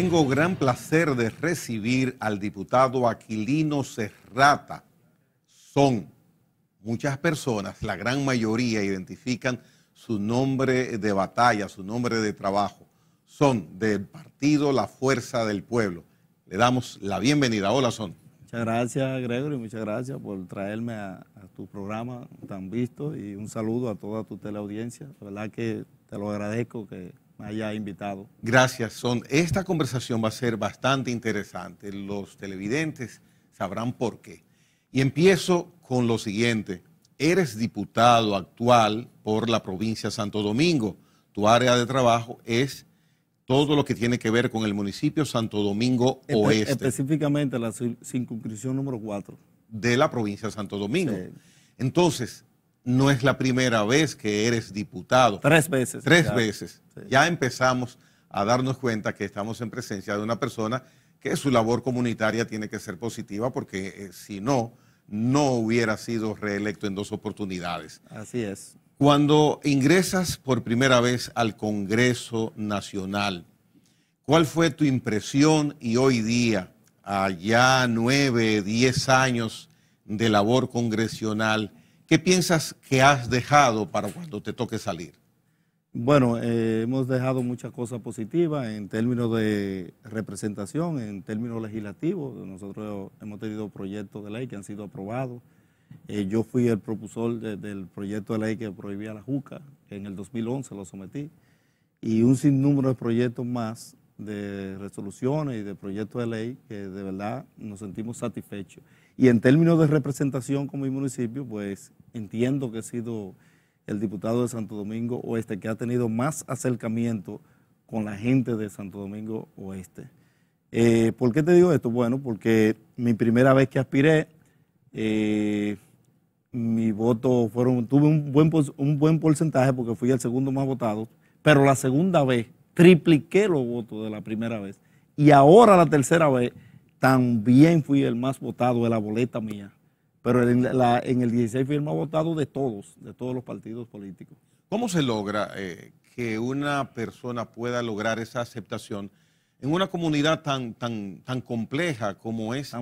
Tengo gran placer de recibir al diputado Aquilino Serrata. Son muchas personas, la gran mayoría identifican su nombre de batalla, su nombre de trabajo. Son del partido La Fuerza del Pueblo. Le damos la bienvenida. Hola, Son. Muchas gracias, Gregory. Muchas gracias por traerme a, tu programa tan visto y un saludo a toda tu teleaudiencia. La verdad que te lo agradezco que haya invitado. Gracias, Son. Esta conversación va a ser bastante interesante. Los televidentes sabrán por qué. Y empiezo con lo siguiente. Eres diputado actual por la provincia de Santo Domingo. Tu área de trabajo es todo lo que tiene que ver con el municipio Santo Domingo Oeste. Específicamente la circunscripción número 4. De la provincia de Santo Domingo. Entonces, no es la primera vez que eres diputado. Tres veces. Tres veces. Ya empezamos a darnos cuenta que estamos en presencia de una persona que su labor comunitaria tiene que ser positiva porque eh, si no, no hubiera sido reelecto en dos oportunidades. Así es. Cuando ingresas por primera vez al Congreso Nacional, ¿cuál fue tu impresión y hoy día, allá nueve, diez años de labor congresional, ¿Qué piensas que has dejado para cuando te toque salir? Bueno, eh, hemos dejado muchas cosas positivas en términos de representación, en términos legislativos. Nosotros hemos tenido proyectos de ley que han sido aprobados. Eh, yo fui el propulsor del proyecto de ley que prohibía la juca, en el 2011 lo sometí, y un sinnúmero de proyectos más de resoluciones y de proyectos de ley que de verdad nos sentimos satisfechos. Y en términos de representación como mi municipio, pues entiendo que he sido el diputado de Santo Domingo Oeste que ha tenido más acercamiento con la gente de Santo Domingo Oeste. Eh, ¿Por qué te digo esto? Bueno, porque mi primera vez que aspiré, eh, mi voto fueron, tuve un buen, un buen porcentaje porque fui el segundo más votado, pero la segunda vez tripliqué los votos de la primera vez. Y ahora la tercera vez también fui el más votado de la boleta mía. Pero en, el 16 firmó votado de todos, de todos los partidos políticos. ¿Cómo se logra eh, que una persona pueda lograr esa aceptación en una comunidad tan, tan, tan compleja como es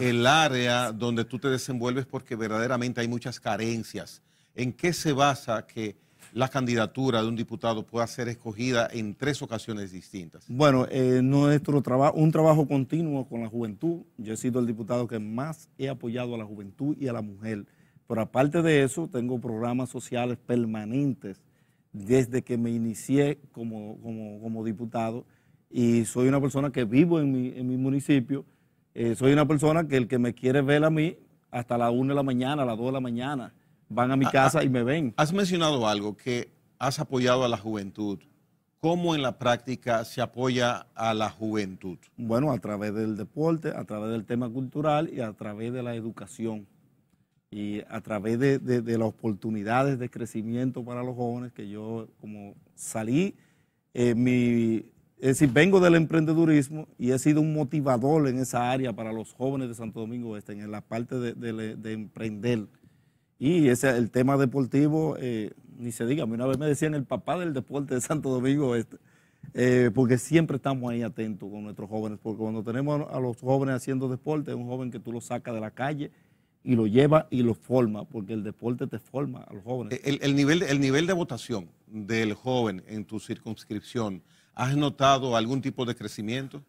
el área donde tú te desenvuelves porque verdaderamente hay muchas carencias? ¿En qué se basa que la candidatura de un diputado puede ser escogida en tres ocasiones distintas? Bueno, eh, nuestro trabajo, un trabajo continuo con la juventud. Yo he sido el diputado que más he apoyado a la juventud y a la mujer. Pero aparte de eso, tengo programas sociales permanentes desde que me inicié como, diputado y soy una persona que vivo en mi, municipio. Eh, soy una persona que el que me quiere ver a mí hasta la 1 de la mañana, a las 2 de la mañana, van a mi ah, casa ah, y me ven. Has mencionado algo que has apoyado a la juventud. ¿Cómo en la práctica se apoya a la juventud? Bueno, a través del deporte, a través del tema cultural y a través de la educación. Y a través de, las oportunidades de crecimiento para los jóvenes, que yo como salí, eh, mi, es vengo del emprendedurismo y he sido un motivador en esa área para los jóvenes de Santo Domingo Este, en la parte de emprender y ese, el tema deportivo, eh, ni se diga, una vez me decían el papá del deporte de Santo Domingo Este, eh, porque siempre estamos ahí atentos con nuestros jóvenes, porque cuando tenemos a los jóvenes haciendo deporte, es un joven que tú lo sacas de la calle y lo lleva y lo forma, porque el deporte te forma a los jóvenes. El, nivel, el nivel de votación del joven en tu circunscripción, ¿has notado algún tipo de crecimiento?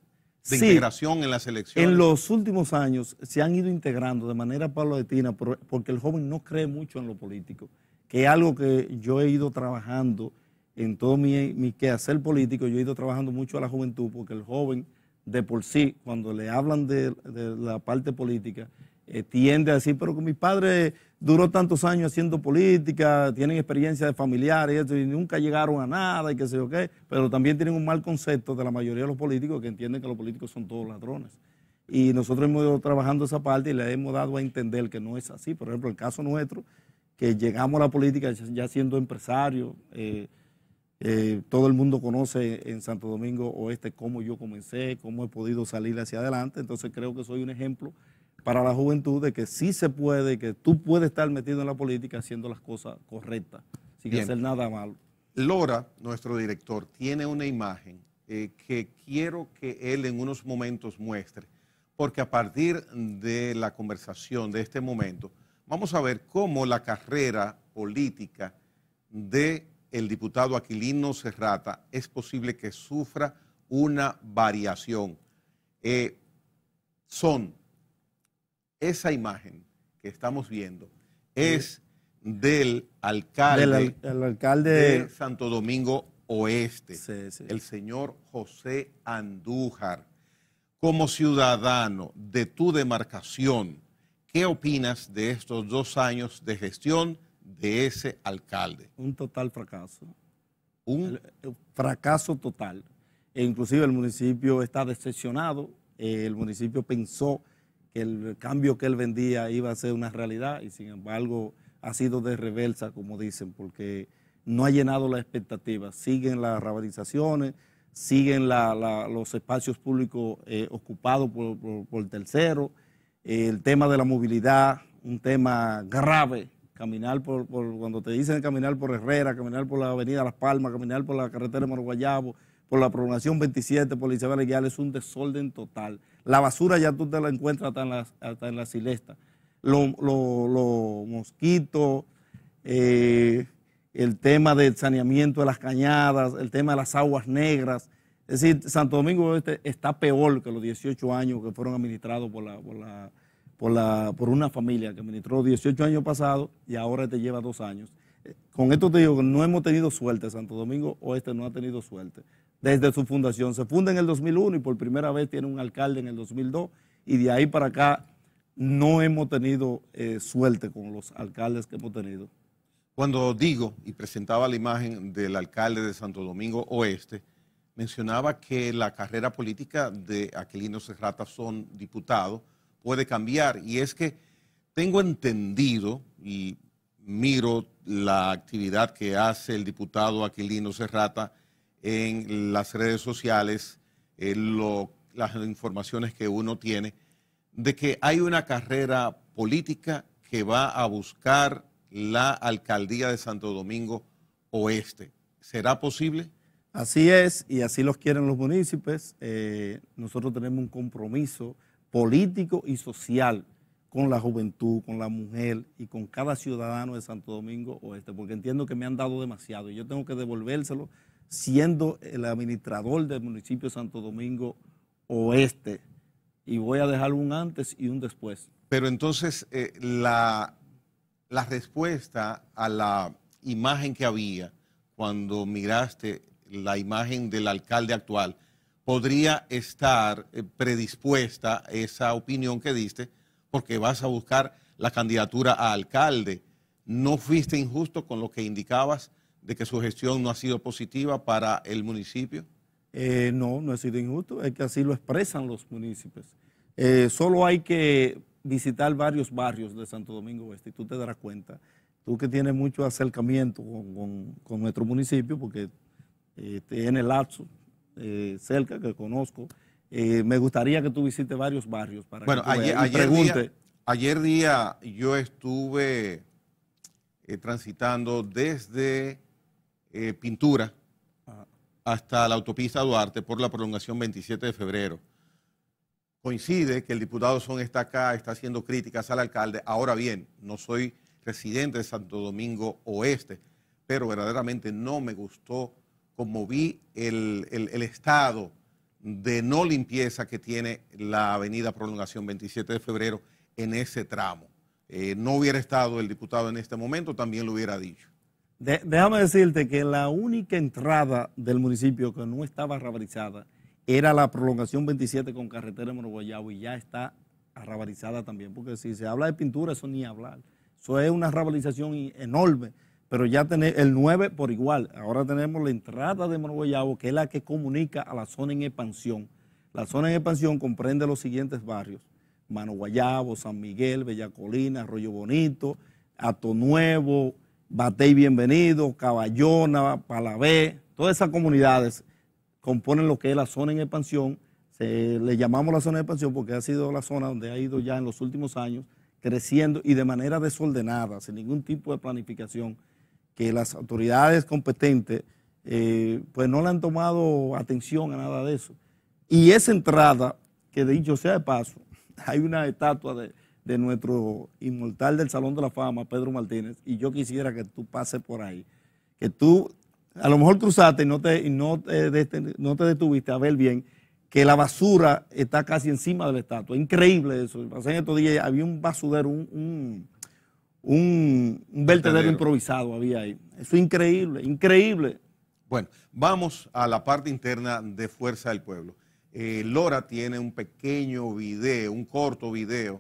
de integración en la selección. En los últimos años se han ido integrando de manera paulatina porque el joven no cree mucho en lo político, que es algo que yo he ido trabajando en todo mi, quehacer político, yo he ido trabajando mucho a la juventud porque el joven de por sí, cuando le hablan de la parte política, eh, tiende a decir, pero que mi padre duró tantos años haciendo política, tienen experiencia de familiares y, esto, y nunca llegaron a nada y qué sé yo qué, pero también tienen un mal concepto de la mayoría de los políticos que entienden que los políticos son todos ladrones. Y nosotros hemos ido trabajando esa parte y le hemos dado a entender que no es así. Por ejemplo, el caso nuestro, que llegamos a la política ya siendo empresarios, eh, eh, todo el mundo conoce en Santo Domingo Oeste cómo yo comencé, cómo he podido salir hacia adelante, entonces creo que soy un ejemplo para la juventud de que sí se puede, que tú puedes estar metido en la política haciendo las cosas correctas, sin hacer nada malo. Lora, nuestro director, tiene una imagen eh, que quiero que él en unos momentos muestre, porque a partir de la conversación de este momento, vamos a ver cómo la carrera política de el diputado Aquilino Serrata es posible que sufra una variación. Eh, son esa imagen que estamos viendo es del alcalde, alcalde de Santo Domingo Oeste, el señor José Andújar. Como ciudadano de tu demarcación, ¿qué opinas de estos dos años de gestión de ese alcalde? Un total fracaso. Un fracaso total. E inclusive el municipio está decepcionado. el municipio pensó que el cambio que él vendía iba a ser una realidad y sin embargo ha sido de reversa, como dicen, porque no ha llenado las expectativas. Siguen las rabatizaciones, siguen los espacios públicos eh, ocupados por, por, terceros, el tema de la movilidad, un tema grave, caminar por, por, cuando te dicen caminar por Herrera, caminar por la avenida Las Palmas, caminar por la carretera de por la prolongación 27, por la Isabel es un desorden total. La basura ya tú te la encuentras hasta en la, silesta. Los mosquitos, eh, el tema del saneamiento de las cañadas, el tema de las aguas negras. Es decir, Santo Domingo Oeste está peor que los 18 años que fueron administrados por la, por por, una familia que administró 18 años pasado y ahora te lleva dos años. Eh, con esto te digo que no hemos tenido suerte, Santo Domingo Oeste no ha tenido suerte desde su fundación. Se funda en el 2001 y por primera vez tiene un alcalde en el 2002 y de ahí para acá no hemos tenido eh, suerte con los alcaldes que hemos tenido. Cuando digo y presentaba la imagen del alcalde de Santo Domingo Oeste, mencionaba que la carrera política de Aquilino Serrata son diputados, puede cambiar y es que tengo entendido y miro la actividad que hace el diputado Aquilino Serrata en las redes sociales, eh, las informaciones que uno tiene, de que hay una carrera política que va a buscar la alcaldía de Santo Domingo Oeste. ¿Será posible? Así es, y así los quieren los municipios. Eh, nosotros tenemos un compromiso político y social con la juventud, con la mujer y con cada ciudadano de Santo Domingo Oeste, porque entiendo que me han dado demasiado y yo tengo que devolvérselo siendo el administrador del municipio Santo Domingo Oeste. Y voy a dejar un antes y un después. Pero entonces, eh, la respuesta a la imagen que había cuando miraste la imagen del alcalde actual, podría estar eh, predispuesta esa opinión que diste, porque vas a buscar la candidatura a alcalde. No fuiste injusto con lo que indicabas de que su gestión no ha sido positiva para el municipio? Eh, no, no ha sido injusto, es que así lo expresan los municipios. Eh, solo hay que visitar varios barrios de Santo Domingo Oeste y tú te darás cuenta, tú que tienes mucho acercamiento con, nuestro municipio, porque eh, en el lapso cerca que conozco, me gustaría que tú visites varios barrios para que tú ayer, ayer día, ayer día yo estuve transitando desde eh, pintura hasta la autopista Duarte por la prolongación 27 de febrero. Coincide que el diputado Son está acá, está haciendo críticas al alcalde. Ahora bien, no soy residente de Santo Domingo Oeste, pero verdaderamente no me gustó como vi el, estado de no limpieza que tiene la avenida Prolongación 27 de febrero en ese tramo. Eh, no hubiera estado el diputado en este momento, también lo hubiera dicho déjame decirte que la única entrada del municipio que no estaba rabarizada era la prolongación 27 con carretera de Monoguayabo y ya está arrabalizada también, porque si se habla de pintura, eso ni hablar. Eso es una rabarización enorme, pero ya tener el 9 por igual. Ahora tenemos la entrada de Monoguayabo que es la que comunica a la zona en expansión. La zona en expansión comprende los siguientes barrios. Mano San Miguel, Bella Colina, Arroyo Bonito, Ato Nuevo, Batey Bienvenido, Caballona, Palabé, todas esas comunidades componen lo que es la zona en expansión. le llamamos la zona de expansión porque ha sido la zona donde ha ido ya en los últimos años creciendo y de manera desordenada, sin ningún tipo de planificación, que las autoridades competentes eh, pues no le han tomado atención a nada de eso. Y esa entrada, que dicho sea de paso, hay una estatua de, de nuestro inmortal del Salón de la Fama, Pedro Martínez, y yo quisiera que tú pases por ahí, que tú a lo mejor cruzaste y no te, no, no te detuviste a ver bien que la basura está casi encima de la estatua. Increíble eso. En estos días había un basurero, un, vertedero improvisado había ahí. Eso es increíble, increíble. Bueno, vamos a la parte interna de Fuerza del Pueblo. Eh, Lora tiene un pequeño video, un corto video,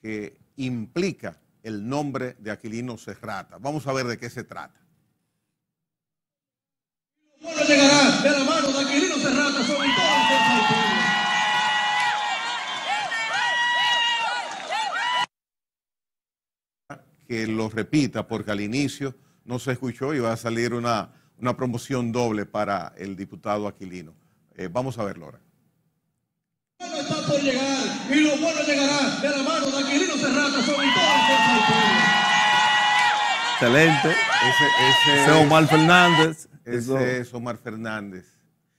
que implica el nombre de Aquilino Serrata. Vamos a ver de qué se trata. Que lo repita porque al inicio no se escuchó y va a salir una, promoción doble para el diputado Aquilino. Eh, vamos a verlo ahora está por llegar y lo bueno llegará de la mano de Aquilino Serrano sobre todo el pueblo. Excelente. Ese, ese, Omar Fernández. Ese es Omar Fernández.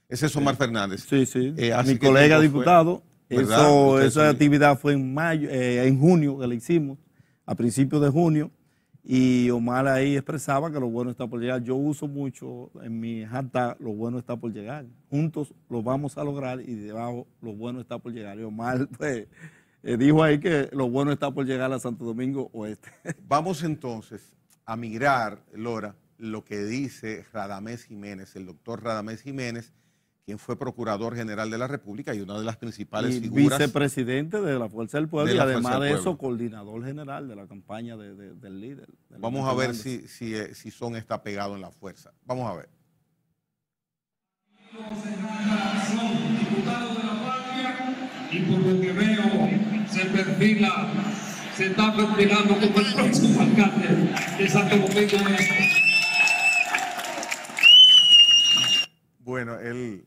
Ese es Omar Fernández. Sí, sí. Eh, Mi colega diputado. Eso, esa actividad fue en mayo, eh, en junio que la hicimos, a principios de junio. Y Omar ahí expresaba que lo bueno está por llegar. Yo uso mucho en mi hashtag, lo bueno está por llegar. Juntos lo vamos a lograr y debajo, lo bueno está por llegar. Y Omar, pues, eh, dijo ahí que lo bueno está por llegar a Santo Domingo Oeste. Vamos entonces a mirar Lora, lo que dice Radamés Jiménez, el doctor Radamés Jiménez, quien fue Procurador General de la República y una de las principales figuras. Vicepresidente de la Fuerza del Pueblo y además de eso, coordinador general de la campaña del líder. Vamos a ver si, eh, si, son está pegado en la fuerza. Vamos a ver. se está perfilando como el este. Bueno, él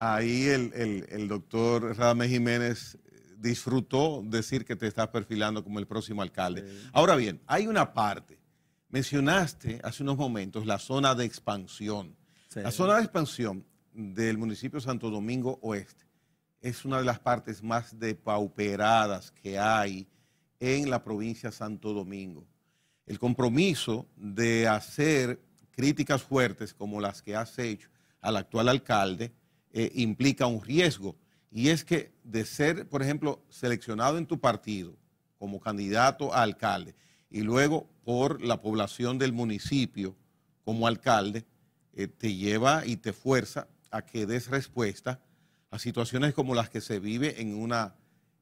ahí el, doctor Radamés Jiménez disfrutó decir que te estás perfilando como el próximo alcalde. Ahora bien, hay una parte. Mencionaste hace unos momentos la zona de expansión. La zona de expansión del municipio Santo Domingo Oeste es una de las partes más depauperadas que hay en la provincia de Santo Domingo. El compromiso de hacer críticas fuertes como las que has hecho al actual alcalde eh, implica un riesgo. Y es que de ser, por ejemplo, seleccionado en tu partido como candidato a alcalde y luego por la población del municipio como alcalde, eh, te lleva y te fuerza a que des respuesta a situaciones como las que se vive en una,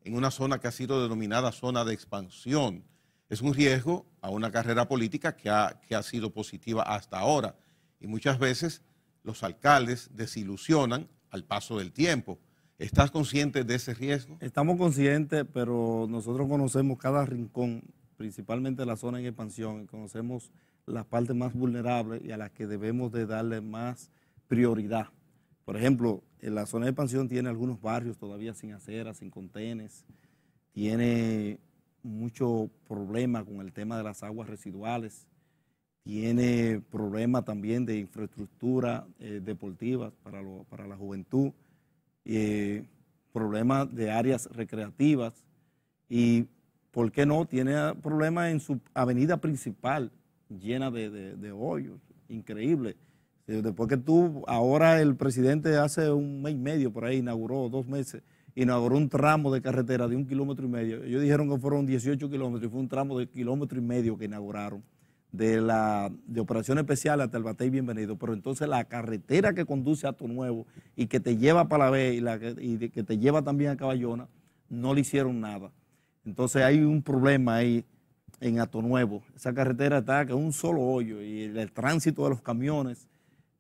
en una zona que ha sido denominada zona de expansión. Es un riesgo a una carrera política que que ha sido positiva hasta ahora. Y muchas veces los alcaldes desilusionan al paso del tiempo. ¿Estás consciente de ese riesgo? Estamos conscientes, pero nosotros conocemos cada rincón, principalmente la zona en expansión, y conocemos las partes más vulnerables y a las que debemos de darle más prioridad. Por ejemplo, en la zona de expansión tiene algunos barrios todavía sin aceras, sin contenes, tiene mucho problema con el tema de las aguas residuales, tiene problemas también de infraestructura eh, deportiva para, para, la juventud, eh, problemas de áreas recreativas y, ¿por qué no?, tiene problemas en su avenida principal llena de, de hoyos, increíble. Eh, después que tú, ahora el presidente hace un mes y medio por ahí inauguró, dos meses, inauguró un tramo de carretera de un kilómetro y medio. Ellos dijeron que fueron 18 kilómetros y fue un tramo de kilómetro y medio que inauguraron de, la, de Operación Especial hasta el Batey Bienvenido, pero entonces la carretera que conduce a tu nuevo y que te lleva la la y, la, y que te lleva también a Caballona, no le hicieron nada. Entonces hay un problema ahí en Ato Nuevo. Esa carretera está que es un solo hoyo y el, tránsito de los camiones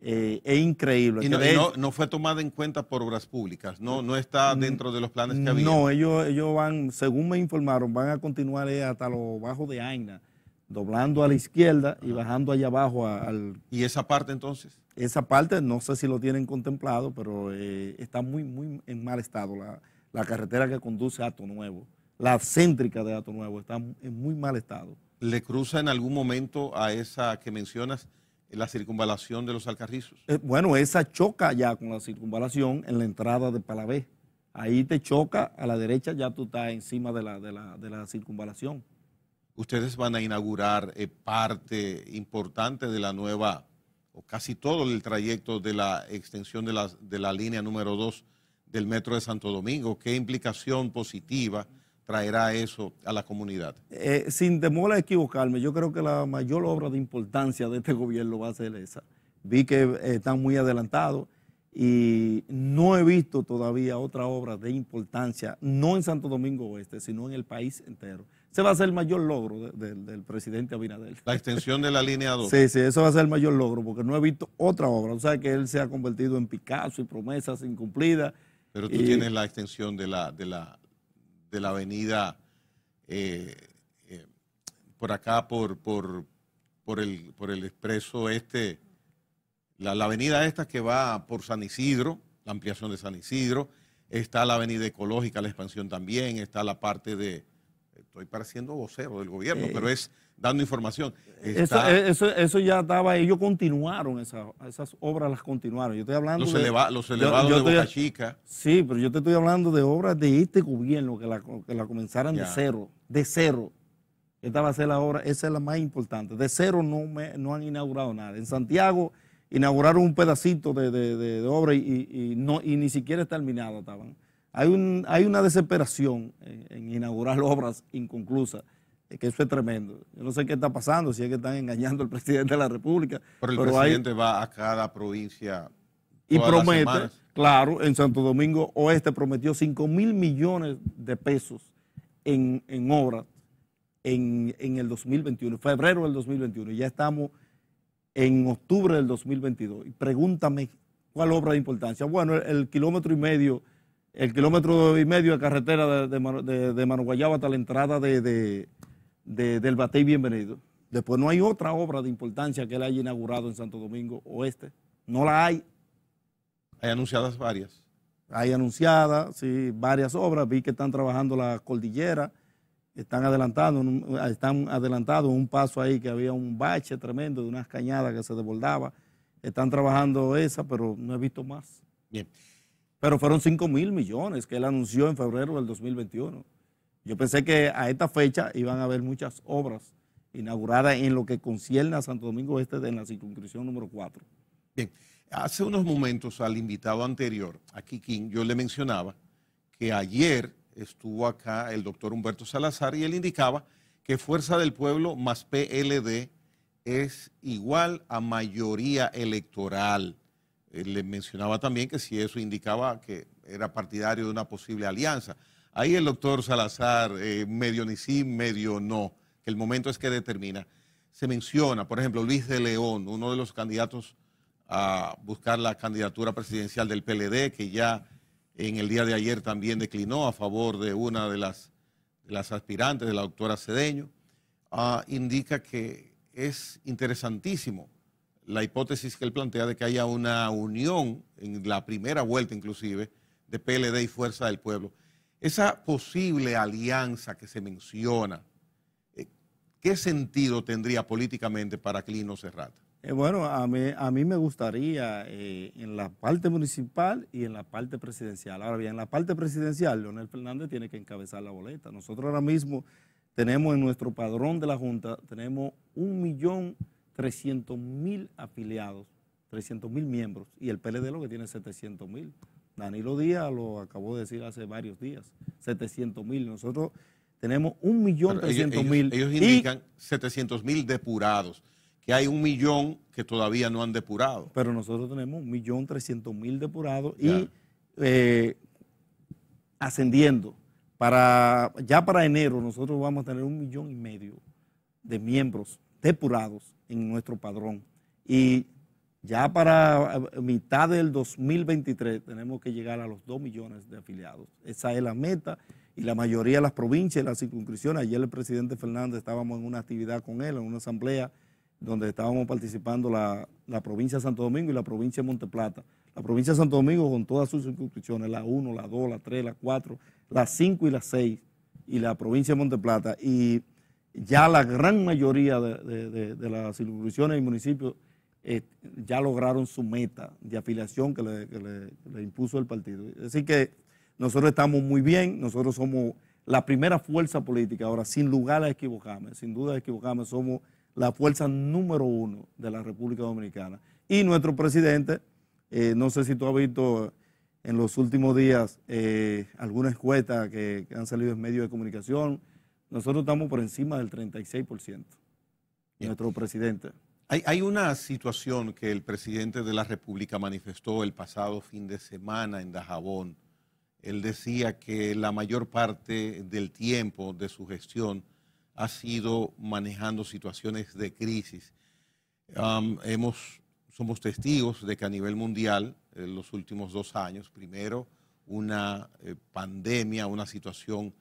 eh, es increíble. no, fue tomada en cuenta por obras públicas, no, no está mm, dentro de los planes que había. No, ellos, ellos van, según me informaron, van a continuar eh, hasta lo bajo de Aina doblando a la izquierda y bajando allá abajo al... ¿Y esa parte entonces? Esa parte, no sé si lo tienen contemplado, pero eh, está muy, muy en mal estado la, carretera que conduce a Ato Nuevo. La céntrica de Ato Nuevo está en muy mal estado. ¿Le cruza en algún momento a esa que mencionas la circunvalación de los Alcarrizos? Eh, bueno, esa choca ya con la circunvalación en la entrada de Palabé. Ahí te choca, a la derecha ya tú estás encima de la, de la, de la circunvalación ustedes van a inaugurar eh, parte importante de la nueva, o casi todo el trayecto de la extensión de la, de la línea número 2 del Metro de Santo Domingo. ¿Qué implicación positiva traerá eso a la comunidad? Eh, sin demora a equivocarme, yo creo que la mayor obra de importancia de este gobierno va a ser esa. Vi que eh, están muy adelantados y no he visto todavía otra obra de importancia, no en Santo Domingo Oeste, sino en el país entero ese va a ser el mayor logro del presidente Abinader. La extensión de la línea 2. Sí, sí, eso va a ser el mayor logro, porque no he visto otra obra. O sea, que él se ha convertido en Picasso y promesas incumplidas. Pero tú tienes la extensión de la, de la, de la avenida eh, eh, por acá, por, por, por, el, por el expreso este, la, la avenida esta que va por San Isidro, la ampliación de San Isidro, está la avenida ecológica, la expansión también, está la parte de estoy pareciendo vocero del gobierno, eh, pero es dando información. Eh, eso, eso, ya estaba, ellos continuaron, esas obras las continuaron. Yo estoy hablando de, los elevados de Boca Chica. Sí, pero yo te estoy hablando de obras de este gobierno que la, que la comenzaran de cero, de cero. Esta va a ser la obra, esa es la más importante. De cero no, me, no han inaugurado nada. En Santiago inauguraron un pedacito de, de, obra y, no, ni siquiera está terminado, estaban. Hay, una desesperación en, inaugurar obras inconclusas, eh, que eso es tremendo. Yo no sé qué está pasando, si es que están engañando al presidente de la República. Pero el presidente va a cada provincia. Y promete, claro, en Santo Domingo Oeste prometió 5 mil millones de pesos en, obras en, el 2021, febrero del 2021. Ya estamos en octubre del 2022. Y pregúntame cuál obra de importancia. Bueno, el kilómetro y medio el kilómetro y medio de carretera de, Manu de hasta la entrada de, del Batey Bienvenido. Después no hay otra obra de importancia que él haya inaugurado en Santo Domingo Oeste. No la hay. Hay anunciadas varias. Hay anunciadas, sí, varias obras. Vi que están trabajando la cordillera, están adelantando, están un paso ahí que había un bache tremendo de unas cañadas que se desbordaba. Están trabajando esa, pero no he visto más. Bien pero fueron 5 mil millones que él anunció en febrero del 2021. Yo pensé que a esta fecha iban a haber muchas obras inauguradas en lo que concierne a Santo Domingo Este en la circunscripción número 4. Bien, hace unos momentos al invitado anterior, a Kikín, yo le mencionaba que ayer estuvo acá el doctor Humberto Salazar y él indicaba que Fuerza del Pueblo más PLD es igual a mayoría electoral. Eh, le mencionaba también que si eso indicaba que era partidario de una posible alianza. Ahí el doctor Salazar, eh, medio ni sí, medio no, que el momento es que determina. Se menciona, por ejemplo, Luis de León, uno de los candidatos a buscar la candidatura presidencial del PLD, que ya en el día de ayer también declinó a favor de una de las, las aspirantes, de la doctora Cedeño, ah, indica que es interesantísimo la hipótesis que él plantea de que haya una unión en la primera vuelta inclusive de PLD y Fuerza del Pueblo. Esa posible alianza que se menciona, eh, ¿qué sentido tendría políticamente para Clino Serrata? Eh, bueno, a mí, a mí, me gustaría eh, en la parte municipal y en la parte presidencial. Ahora bien, en la parte presidencial, Leonel Fernández tiene que encabezar la boleta. Nosotros ahora mismo tenemos en nuestro padrón de la Junta, tenemos un millón 300 mil afiliados, 300 mil miembros, y el PLD lo que tiene 700 mil. Danilo Díaz lo acabó de decir hace varios días, 700 mil. Nosotros tenemos 1.300.000. Ellos, ellos indican 700 mil depurados, que hay un millón que todavía no han depurado. Pero nosotros tenemos 1.300.000 depurados y eh, ascendiendo. Para, ya para enero nosotros vamos a tener un millón y medio de miembros depurados en nuestro padrón. Y ya para eh, mitad del 2023 tenemos que llegar a los 2 millones de afiliados. Esa es la meta y la mayoría de las provincias, y las circunscripciones, ayer el presidente Fernández estábamos en una actividad con él, en una asamblea donde estábamos participando la, la provincia de Santo Domingo y la provincia de Monteplata. La provincia de Santo Domingo con todas sus circunscripciones, la 1, la 2, la 3, la 4, la 5 y la 6, y la provincia de Monteplata. Y ya la gran mayoría de, las circunscripciones y municipios eh, ya lograron su meta de afiliación que le, impuso el partido. Así que nosotros estamos muy bien, nosotros somos la primera fuerza política, ahora sin lugar a equivocarme, sin duda a equivocarme, somos la fuerza número uno de la República Dominicana. Y nuestro presidente, eh, no sé si tú has visto en los últimos días eh, algunas cuentas que, que han salido en medios de comunicación, nosotros estamos por encima del 36%, nuestro presidente. Hay, una situación que el presidente de la República manifestó el pasado fin de semana en Dajabón. Él decía que la mayor parte del tiempo de su gestión ha sido manejando situaciones de crisis. hemos, somos testigos de que a nivel mundial, en los últimos dos años, primero una eh, pandemia, una situación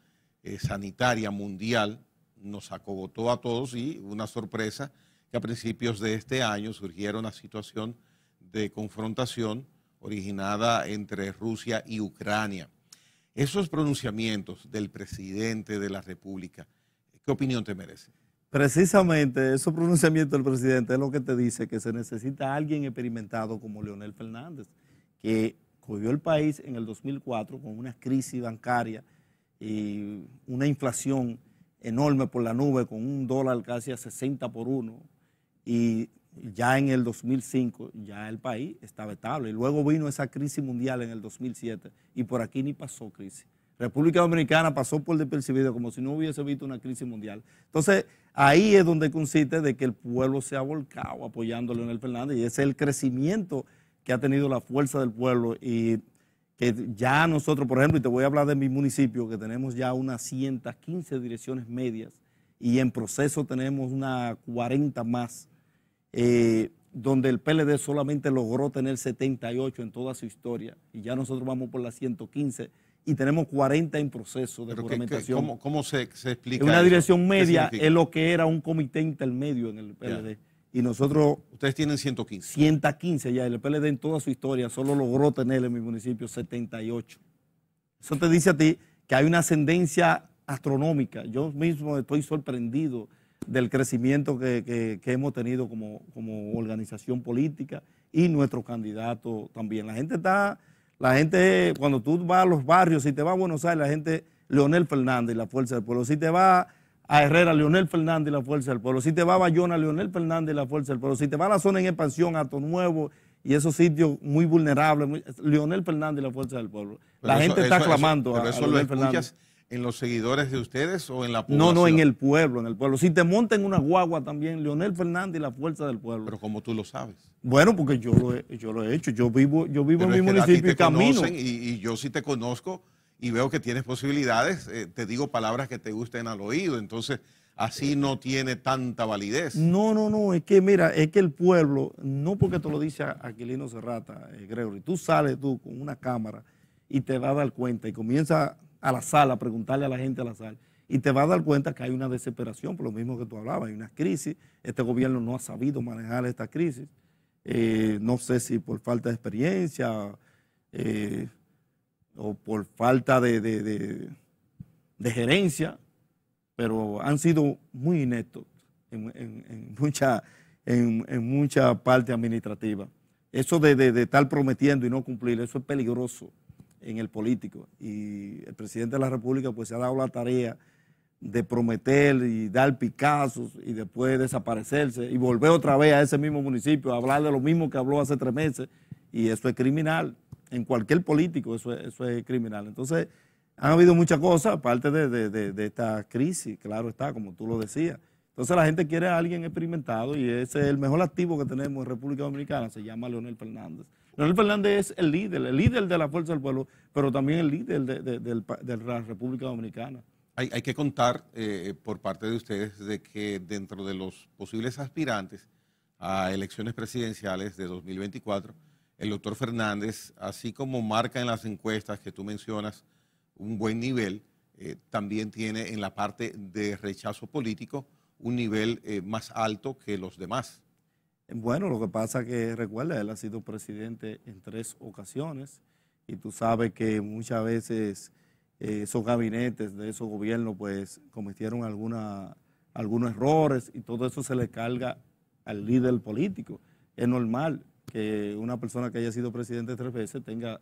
eh, sanitaria mundial nos acogotó a todos y una sorpresa que a principios de este año surgieron una situación de confrontación originada entre Rusia y Ucrania. Esos pronunciamientos del presidente de la República, ¿qué opinión te merece? Precisamente esos pronunciamientos del presidente es lo que te dice que se necesita alguien experimentado como Leonel Fernández, que cogió el país en el 2004 con una crisis bancaria y una inflación enorme por la nube con un dólar casi a 60 por uno y ya en el 2005 ya el país estaba estable. Y luego vino esa crisis mundial en el 2007 y por aquí ni pasó crisis. República Dominicana pasó por despercibido como si no hubiese visto una crisis mundial. Entonces, ahí es donde consiste de que el pueblo se ha volcado apoyando a Leonel Fernández y es el crecimiento que ha tenido la fuerza del pueblo y que ya nosotros, por ejemplo, y te voy a hablar de mi municipio, que tenemos ya unas 115 direcciones medias y en proceso tenemos unas 40 más, eh, donde el PLD solamente logró tener 78 en toda su historia y ya nosotros vamos por las 115 y tenemos 40 en proceso de juramentación. ¿Cómo, se, explica? una dirección media es lo que era un comité intermedio en el PLD y nosotros... Ustedes tienen 115. 115 ya, el PLD en toda su historia solo logró tener en mi municipio 78. Eso te dice a ti que hay una ascendencia astronómica. Yo mismo estoy sorprendido del crecimiento que, hemos tenido como, organización política y nuestro candidato también. La gente está, la gente, cuando tú vas a los barrios, si te vas a Buenos Aires, la gente, Leonel Fernández, la Fuerza del Pueblo, si te vas a Herrera, Leonel Fernández y la Fuerza del Pueblo. Si te va a Bayona, Leonel Fernández y la Fuerza del Pueblo. Si te va a la zona en expansión, Ato Nuevo y esos sitios muy vulnerables, Leonel Fernández y la Fuerza del Pueblo. la gente está clamando a, eso Fernández. ¿En los seguidores de ustedes o en la población? No, no, en el pueblo, en el pueblo. Si te montan una guagua también, Leonel Fernández y la fuerza del pueblo. Pero como tú lo sabes. Bueno, porque yo lo he, yo lo he hecho. Yo vivo, yo vivo en mi municipio y camino. Y, y yo sí te conozco y veo que tienes posibilidades, eh, te digo palabras que te gusten al oído, entonces así eh, no tiene tanta validez. No, no, no, es que mira, es que el pueblo, no porque te lo dice Aquilino Serrata, eh, Gregory, tú sales tú con una cámara y te vas a dar cuenta y comienza a la sala a preguntarle a la gente a la sala y te vas a dar cuenta que hay una desesperación por lo mismo que tú hablabas, hay una crisis, este gobierno no ha sabido manejar esta crisis, no sé si por falta de experiencia, o por falta de, gerencia, pero han sido muy ineptos en, mucha, en, mucha parte administrativa. Eso de, de estar prometiendo y no cumplir, eso es peligroso en el político. Y el presidente de la República pues se ha dado la tarea de prometer y dar picazos y después desaparecerse y volver otra vez a ese mismo municipio a hablar de lo mismo que habló hace tres meses y eso es criminal en cualquier político eso es, criminal. Entonces, han habido muchas cosas, aparte de, esta crisis, claro está, como tú lo decías. Entonces la gente quiere a alguien experimentado y ese es el mejor activo que tenemos en República Dominicana, se llama Leonel Fernández. Leonel Fernández es el líder, el líder de la Fuerza del Pueblo, pero también el líder de, la República Dominicana. Hay, que contar eh, por parte de ustedes de que dentro de los posibles aspirantes a elecciones presidenciales de 2024, el doctor Fernández, así como marca en las encuestas que tú mencionas un buen nivel, eh, también tiene en la parte de rechazo político un nivel eh, más alto que los demás. Bueno, lo que pasa es que recuerda, él ha sido presidente en tres ocasiones y tú sabes que muchas veces eh, esos gabinetes de esos gobiernos pues cometieron algunos errores y todo eso se le carga al líder político. Es normal, que una persona que haya sido presidente tres veces tenga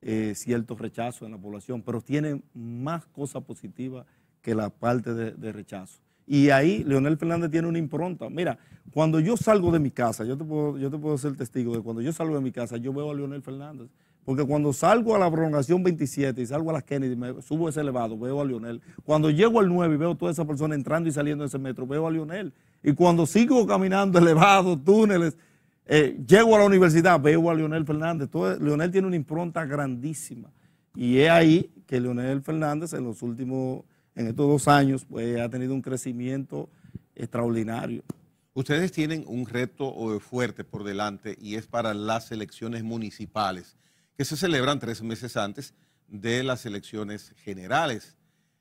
eh, cierto rechazo en la población, pero tiene más cosas positivas que la parte de, rechazo. Y ahí Leonel Fernández tiene una impronta. Mira, cuando yo salgo de mi casa, yo te, puedo, yo te puedo ser testigo de cuando yo salgo de mi casa, yo veo a Leonel Fernández. Porque cuando salgo a la prolongación 27 y salgo a las Kennedy, me subo ese elevado, veo a Leonel. Cuando llego al 9 y veo a toda esa persona entrando y saliendo de ese metro, veo a Leonel. Y cuando sigo caminando elevado, túneles, eh, llego a la universidad, veo a Leonel Fernández. Todo, Leonel tiene una impronta grandísima. Y es ahí que Leonel Fernández en los últimos, en estos dos años, pues ha tenido un crecimiento extraordinario. Ustedes tienen un reto fuerte por delante y es para las elecciones municipales, que se celebran tres meses antes de las elecciones generales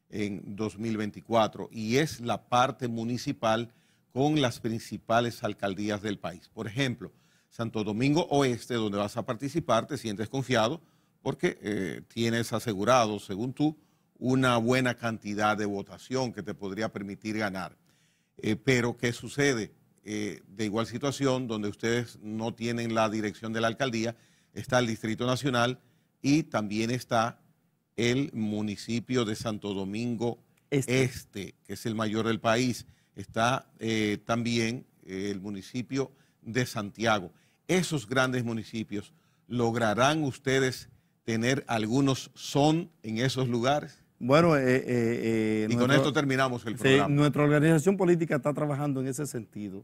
en 2024. Y es la parte municipal con las principales alcaldías del país. Por ejemplo, Santo Domingo Oeste, donde vas a participar, te sientes confiado porque eh, tienes asegurado, según tú, una buena cantidad de votación que te podría permitir ganar. Eh, pero, ¿qué sucede? Eh, de igual situación, donde ustedes no tienen la dirección de la alcaldía, está el Distrito Nacional y también está el municipio de Santo Domingo este, este que es el mayor del país está eh, también eh, el municipio de Santiago. Esos grandes municipios, ¿lograrán ustedes tener algunos son en esos lugares? Bueno, eh, eh y con esto terminamos el programa. nuestra organización política está trabajando en ese sentido,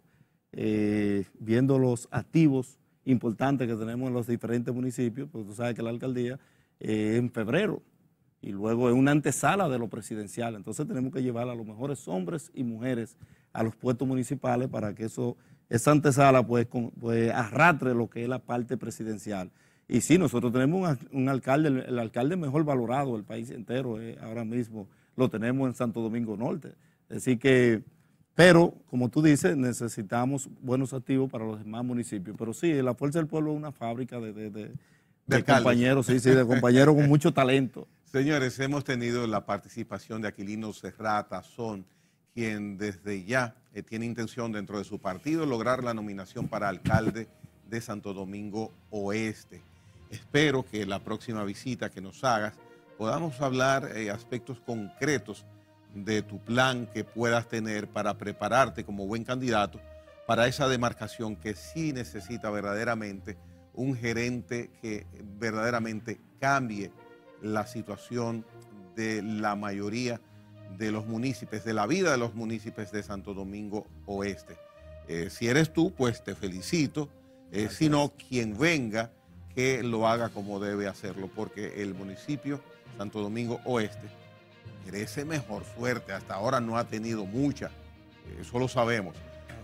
viendo los activos importantes que tenemos en los diferentes municipios, porque tú sabes que la alcaldía en febrero y luego es una antesala de lo presidencial. Entonces tenemos que llevar a los mejores hombres y mujeres a los puestos municipales para que eso, esa antesala pues, pues arrastre lo que es la parte presidencial. Y sí, nosotros tenemos un, alcalde, el, alcalde mejor valorado del país entero eh, ahora mismo, lo tenemos en Santo Domingo Norte. Así que, pero como tú dices, necesitamos buenos activos para los demás municipios. Pero sí, la Fuerza del Pueblo es una fábrica de de compañero, sí, sí, de compañero con mucho talento. Señores, hemos tenido la participación de Aquilino Serrata, Son, quien desde ya eh, tiene intención dentro de su partido lograr la nominación para alcalde de Santo Domingo Oeste. Espero que la próxima visita que nos hagas podamos hablar eh, aspectos concretos de tu plan que puedas tener para prepararte como buen candidato para esa demarcación que sí necesita verdaderamente un gerente que verdaderamente cambie la situación de la mayoría de los municipios, de la vida de los municipios de Santo Domingo Oeste. Eh, si eres tú, pues te felicito, eh, si no, quien venga, que lo haga como debe hacerlo, porque el municipio Santo Domingo Oeste merece mejor suerte, hasta ahora no ha tenido mucha, eh, eso lo sabemos.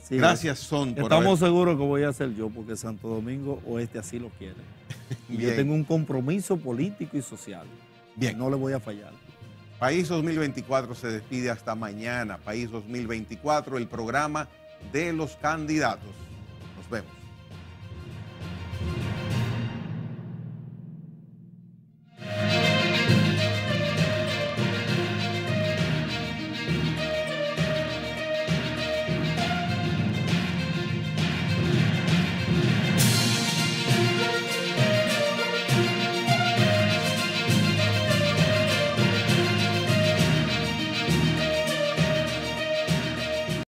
Gracias, Son. estamos seguros que voy a ser yo, porque Santo Domingo Oeste así lo quiere. Y yo tengo un compromiso político y social. Bien. No le voy a fallar. País 2024 se despide hasta mañana. País 2024, el programa de los candidatos. Nos vemos.